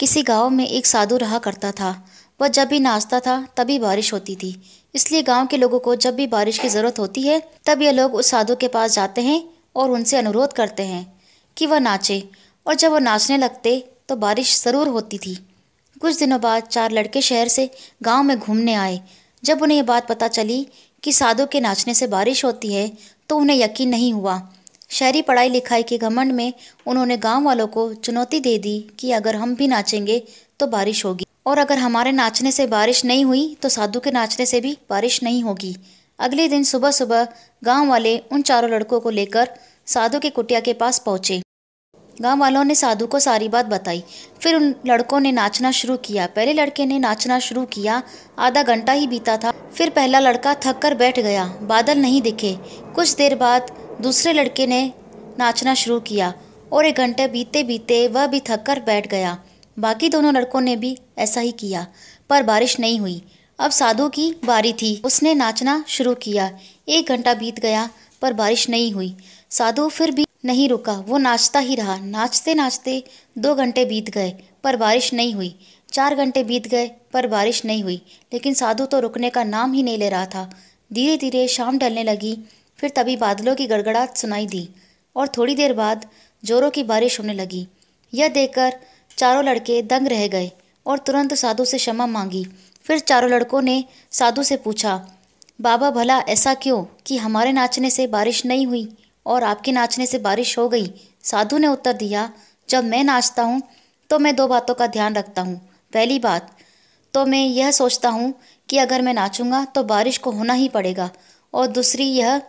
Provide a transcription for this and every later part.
किसी गांव में एक साधु रहा करता था वह जब भी नाचता था तभी बारिश होती थी इसलिए गांव के लोगों को जब भी बारिश की ज़रूरत होती है तब ये लोग उस साधु के पास जाते हैं और उनसे अनुरोध करते हैं कि वह नाचे और जब वह नाचने लगते तो बारिश ज़रूर होती थी कुछ दिनों बाद चार लड़के शहर से गांव में घूमने आए जब उन्हें ये बात पता चली कि साधु के नाचने से बारिश होती है तो उन्हें यकीन नहीं हुआ शहरी पढ़ाई लिखाई के घमंड में उन्होंने गांव वालों को चुनौती दे दी कि अगर हम भी नाचेंगे तो बारिश होगी और अगर हमारे नाचने से बारिश नहीं हुई तो साधु के नाचने से भी बारिश नहीं होगी अगले दिन सुबह सुबह गांव वाले उन चारों लड़कों को लेकर साधु के कुटिया के पास पहुंचे गांव वालों ने साधु को सारी बात बताई फिर उन लड़कों ने नाचना शुरू किया पहले लड़के ने नाचना शुरू किया आधा घंटा ही बीता था फिर पहला लड़का थक कर बैठ गया बादल नहीं दिखे कुछ देर बाद दूसरे लड़के ने नाचना शुरू किया और एक घंटे बीते बीते वह भी थक कर बैठ गया बाकी दोनों लड़कों ने भी ऐसा ही किया पर बारिश नहीं हुई अब साधु की बारी थी उसने नाचना शुरू किया एक घंटा बीत गया पर बारिश नहीं हुई साधु फिर भी नहीं रुका वो नाचता ही रहा नाचते नाचते दो घंटे बीत गए पर बारिश नहीं हुई चार घंटे बीत गए पर बारिश नहीं हुई लेकिन साधु तो रुकने का नाम ही नहीं ले रहा था धीरे धीरे शाम ढलने लगी फिर तभी बादलों की गड़गड़ाहट सुनाई दी और थोड़ी देर बाद जोरों की बारिश होने लगी यह देखकर चारों लड़के दंग रह गए और तुरंत साधु से क्षमा मांगी फिर चारों लड़कों ने साधु से पूछा बाबा भला ऐसा क्यों कि हमारे नाचने से बारिश नहीं हुई और आपके नाचने से बारिश हो गई साधु ने उत्तर दिया जब मैं नाचता हूँ तो मैं दो बातों का ध्यान रखता हूँ पहली बात तो मैं यह सोचता हूँ कि अगर मैं नाचूंगा तो बारिश को होना ही पड़ेगा और दूसरी यह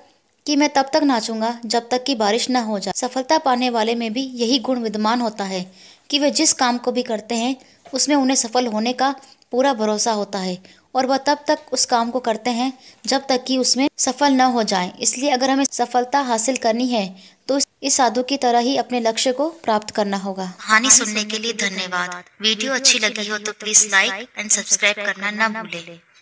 कि मैं तब तक नाचूंगा जब तक कि बारिश न हो जाए सफलता पाने वाले में भी यही गुण विद्यमान होता है कि वे जिस काम को भी करते हैं उसमें उन्हें सफल होने का पूरा भरोसा होता है और वह तब तक उस काम को करते हैं जब तक कि उसमें सफल न हो जाए इसलिए अगर हमें सफलता हासिल करनी है तो इस साधु की तरह ही अपने लक्ष्य को प्राप्त करना होगा कहानी सुनने के लिए धन्यवाद वीडियो अच्छी लगी हो तो प्लीज लाइक एंड सब्सक्राइब करना न भूले